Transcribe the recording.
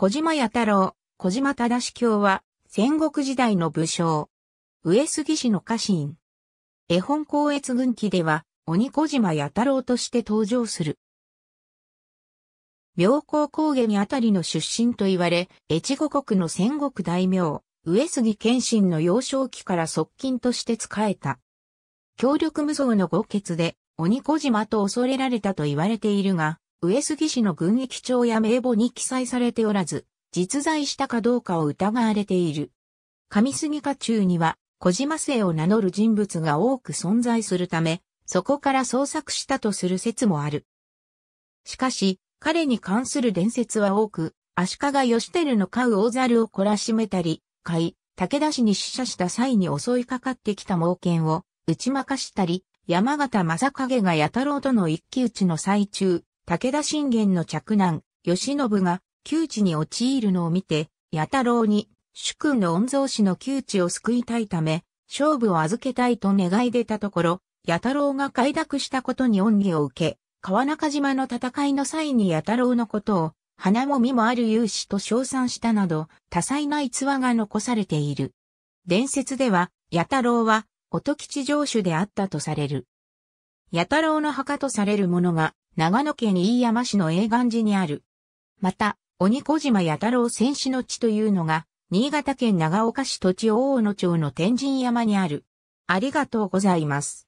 小島弥太郎、小島忠志卿は、戦国時代の武将。上杉氏の家臣。絵本光越軍記では、鬼小島弥太郎として登場する。妙高高原あたりの出身と言われ、越後国の戦国大名、上杉謙信の幼少期から側近として仕えた。協力無双の豪傑で、鬼小島と恐れられたと言われているが、上杉氏の軍役帳や名簿に記載されておらず、実在したかどうかを疑われている。上杉家中には、小島姓を名乗る人物が多く存在するため、そこから創作したとする説もある。しかし、彼に関する伝説は多く、足利義輝の飼う大猿を懲らしめたり、飼い、武田氏に死者した際に襲いかかってきた猛犬を打ち負かしたり、山形正景が弥太郎との一騎打ちの最中、武田信玄の嫡男、吉信が窮地に陥るのを見て、八太郎に主君の御蔵師の窮地を救いたいため、勝負を預けたいと願い出たところ、八太郎が快諾したことに恩義を受け、川中島の戦いの際に八太郎のことを、花も実もある勇士と称賛したなど、多彩な逸話が残されている。伝説では、八太郎は、音吉城主であったとされる。八太郎の墓とされるものが、長野県飯山市の永岩寺にある。また、鬼小島八太郎戦士の地というのが、新潟県長岡市土地大野町の天神山にある。ありがとうございます。